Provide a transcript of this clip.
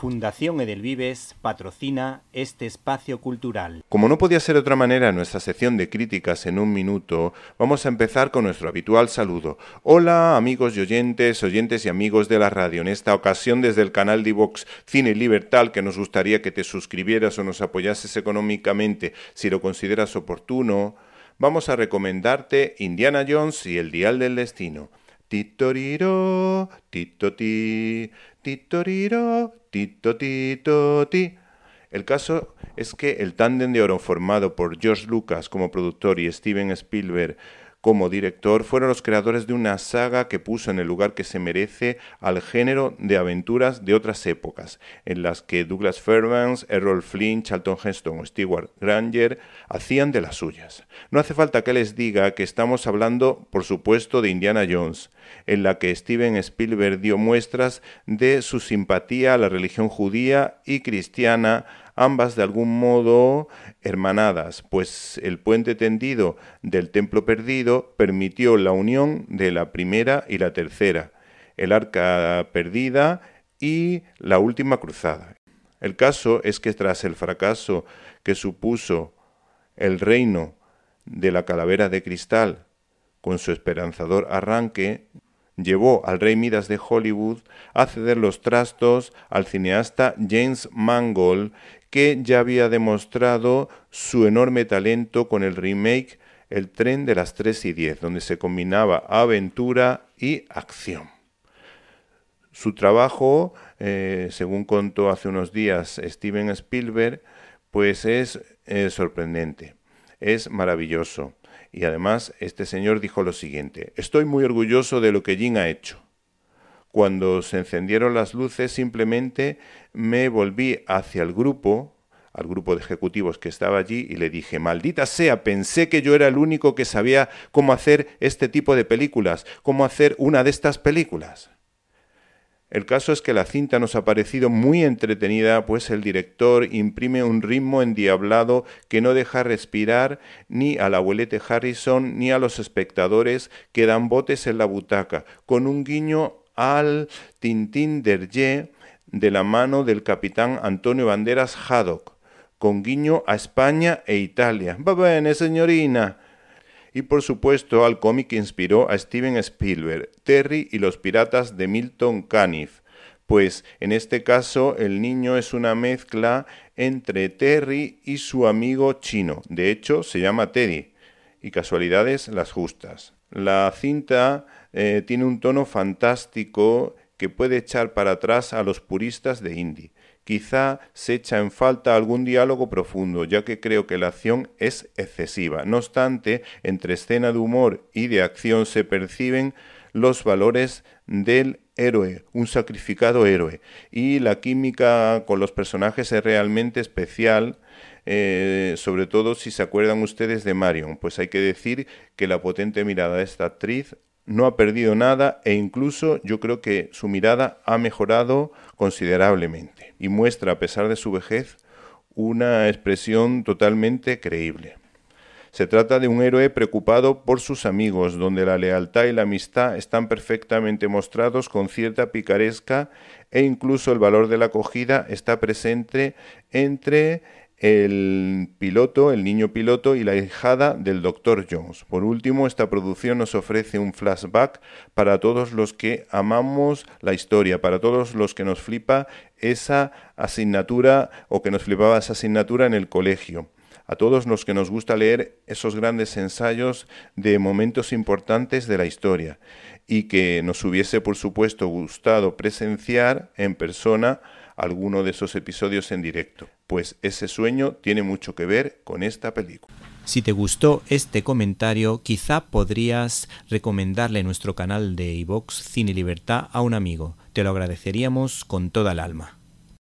Fundación Edelvives patrocina este espacio cultural. Como no podía ser de otra manera, nuestra sección de críticas en un minuto, vamos a empezar con nuestro habitual saludo. Hola amigos y oyentes, oyentes y amigos de la radio, en esta ocasión desde el canal Divox Cine Libertal, que nos gustaría que te suscribieras o nos apoyases económicamente si lo consideras oportuno, vamos a recomendarte Indiana Jones y el Dial del Destino. Titoriro, tito titoriro, tito tito El caso es que el tándem de oro formado por George Lucas como productor y Steven Spielberg como director fueron los creadores de una saga que puso en el lugar que se merece al género de aventuras de otras épocas, en las que Douglas Fairbanks, Errol Flynn, Charlton Heston o Stewart Granger hacían de las suyas. No hace falta que les diga que estamos hablando, por supuesto, de Indiana Jones, en la que Steven Spielberg dio muestras de su simpatía a la religión judía y cristiana, ambas de algún modo hermanadas, pues el puente tendido del templo perdido permitió la unión de la primera y la tercera, el arca perdida y la última cruzada. El caso es que tras el fracaso que supuso el reino de la calavera de cristal, con su esperanzador arranque, llevó al rey Midas de Hollywood a ceder los trastos al cineasta James Mangold que ya había demostrado su enorme talento con el remake El tren de las 3 y 10, donde se combinaba aventura y acción. Su trabajo, eh, según contó hace unos días Steven Spielberg, pues es eh, sorprendente, es maravilloso. Y además este señor dijo lo siguiente, estoy muy orgulloso de lo que Jin ha hecho. Cuando se encendieron las luces simplemente me volví hacia el grupo, al grupo de ejecutivos que estaba allí y le dije, maldita sea, pensé que yo era el único que sabía cómo hacer este tipo de películas, cómo hacer una de estas películas. El caso es que la cinta nos ha parecido muy entretenida, pues el director imprime un ritmo endiablado que no deja respirar ni al abuelete Harrison ni a los espectadores que dan botes en la butaca, con un guiño al Tintín Derje de la mano del capitán Antonio Banderas Haddock, con guiño a España e Italia. ¡Va bene, señorina! Y por supuesto al cómic que inspiró a Steven Spielberg, Terry y los piratas de Milton Caniff, pues en este caso el niño es una mezcla entre Terry y su amigo chino. De hecho, se llama Teddy. Y casualidades las justas. La cinta eh, tiene un tono fantástico que puede echar para atrás a los puristas de indie. Quizá se echa en falta algún diálogo profundo, ya que creo que la acción es excesiva. No obstante, entre escena de humor y de acción se perciben los valores del héroe, un sacrificado héroe, y la química con los personajes es realmente especial. Eh, sobre todo si se acuerdan ustedes de Marion, pues hay que decir que la potente mirada de esta actriz no ha perdido nada e incluso yo creo que su mirada ha mejorado considerablemente y muestra, a pesar de su vejez, una expresión totalmente creíble. Se trata de un héroe preocupado por sus amigos, donde la lealtad y la amistad están perfectamente mostrados con cierta picaresca e incluso el valor de la acogida está presente entre el piloto, el niño piloto y la hijada del doctor Jones. Por último, esta producción nos ofrece un flashback para todos los que amamos la historia, para todos los que nos flipa esa asignatura o que nos flipaba esa asignatura en el colegio. A todos los que nos gusta leer esos grandes ensayos de momentos importantes de la historia y que nos hubiese, por supuesto, gustado presenciar en persona alguno de esos episodios en directo, pues ese sueño tiene mucho que ver con esta película. Si te gustó este comentario, quizá podrías recomendarle nuestro canal de iVox Cine Libertad a un amigo. Te lo agradeceríamos con toda el alma.